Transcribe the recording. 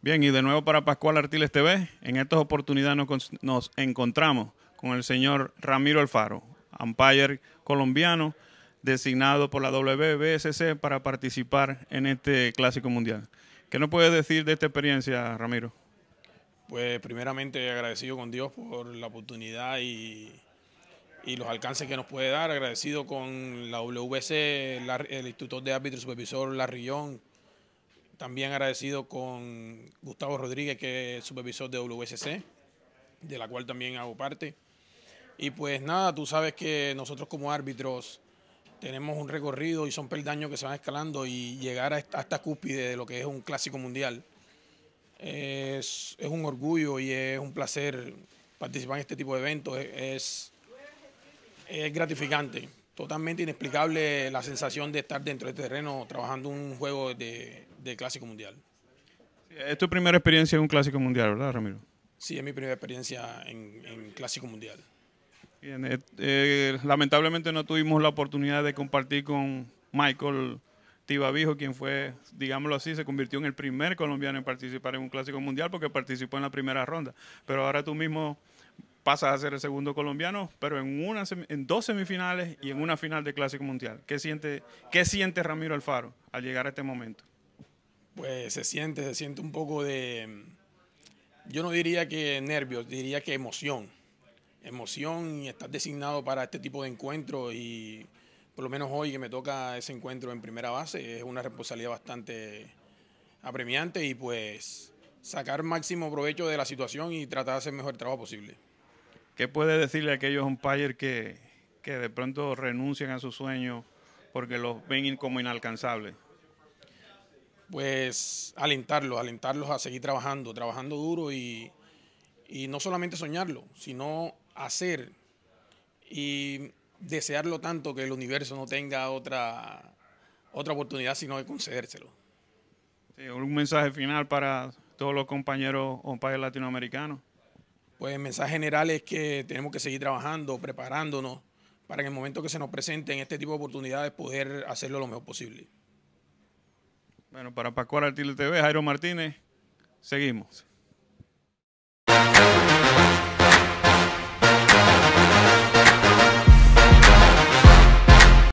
Bien, y de nuevo para Pascual Artiles TV, en esta oportunidad nos, encontramos con el señor Ramiro Alfaro, umpire colombiano, designado por la WBSC para participar en este Clásico Mundial. ¿Qué nos puedes decir de esta experiencia, Ramiro? Pues primeramente agradecido con Dios por la oportunidad y, los alcances que nos puede dar, agradecido con la WBC, el Instituto de Árbitro Supervisor Larrión, también agradecido con Gustavo Rodríguez, que es supervisor de WSC, de la cual también hago parte. Y pues nada, tú sabes que nosotros como árbitros tenemos un recorrido y son peldaños que se van escalando y llegar a esta, cúspide de lo que es un clásico mundial es, un orgullo y es un placer participar en este tipo de eventos. Es, es gratificante, totalmente inexplicable la sensación de estar dentro del este terreno trabajando un juego de, Clásico Mundial. Es tu primera experiencia en un Clásico Mundial, ¿verdad, Ramiro? Sí, es mi primera experiencia en, Clásico Mundial. Eh, eh, lamentablemente no tuvimos la oportunidad de compartir con Michael Tibabijo, quien fue, digámoslo así, se convirtió en el primer colombiano en participar en un Clásico Mundial porque participó en la primera ronda. Pero ahora tú mismo pasas a ser el segundo colombiano, pero en, una, en dos semifinales y en una final de Clásico Mundial. ¿Qué siente, qué siente Ramiro Alfaro al llegar a este momento? pues se siente, se siente un poco de, mm, yo no diría que nervios, diría que emoción. Emoción y estar designado para este tipo de encuentros y por lo menos hoy que me toca ese encuentro en primera base es una responsabilidad bastante apremiante y pues sacar máximo provecho de la situación y tratar de hacer mejor trabajo posible. ¿Qué puede decirle a aquellos un que, que de pronto renuncian a sus sueños porque los ven como inalcanzables? pues alentarlos, alentarlos a seguir trabajando, trabajando duro y, no solamente soñarlo, sino hacer y desearlo tanto que el universo no tenga otra, otra oportunidad sino de concedérselo. un mensaje final para todos los compañeros o países latinoamericanos. Pues el mensaje general es que tenemos que seguir trabajando, preparándonos para en el momento que se nos presenten este tipo de oportunidades poder hacerlo lo mejor posible. Bueno, para Pascual Artile TV, Jairo Martínez, seguimos.